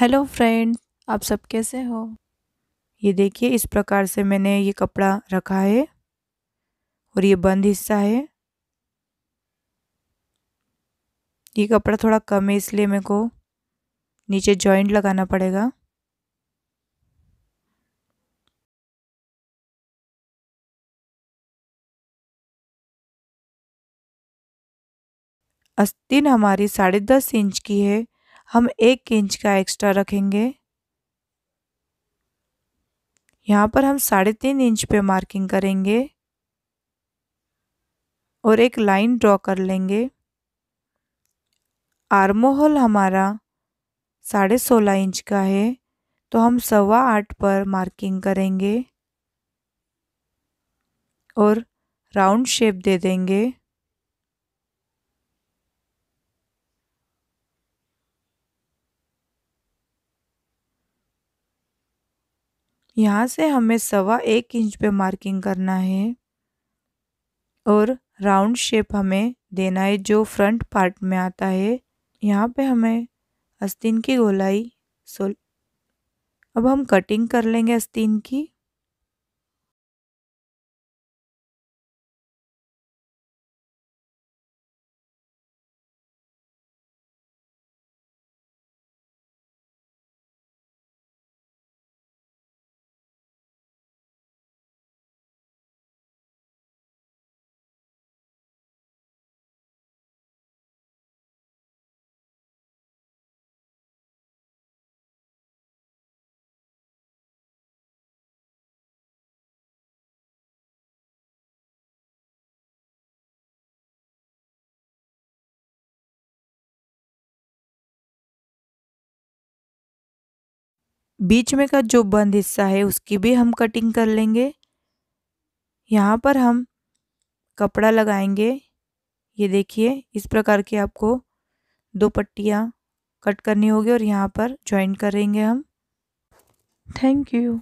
hello friends आप सब कैसे हो ये देखिए इस प्रकार से मैंने ये कपड़ा रखा है और ये बंद हिस्सा है ये कपड़ा थोड़ा कम है इसलिए मेरे को नीचे जॉइंट लगाना पड़ेगा अस्तिन हमारी साढ़े दस इंच की है हम एक इंच का एक्स्ट्रा रखेंगे यहाँ पर हम साढ़े तीन इंच पे मार्किंग करेंगे और एक लाइन ड्रॉ कर लेंगे आर्मोहल हमारा साढ़े सोलह इंच का है तो हम सवा आठ पर मार्किंग करेंगे और राउंड शेप दे देंगे यहाँ से हमें सवा एक इंच पे मार्किंग करना है और राउंड शेप हमें देना है जो फ्रंट पार्ट में आता है यहाँ पे हमें आस्तीन की गोलाई सोल अब हम कटिंग कर लेंगे आस्तीन की बीच में का जो बंद हिस्सा है उसकी भी हम कटिंग कर लेंगे यहाँ पर हम कपड़ा लगाएंगे ये देखिए इस प्रकार की आपको दो पट्टियाँ कट करनी होगी और यहाँ पर ज्वाइन करेंगे हम थैंक यू